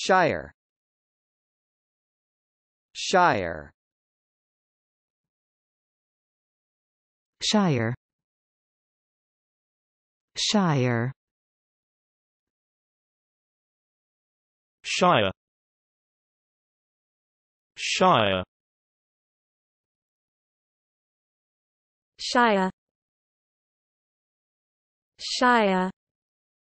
Shire Shire Shire Shire Shire Shire Shire Shire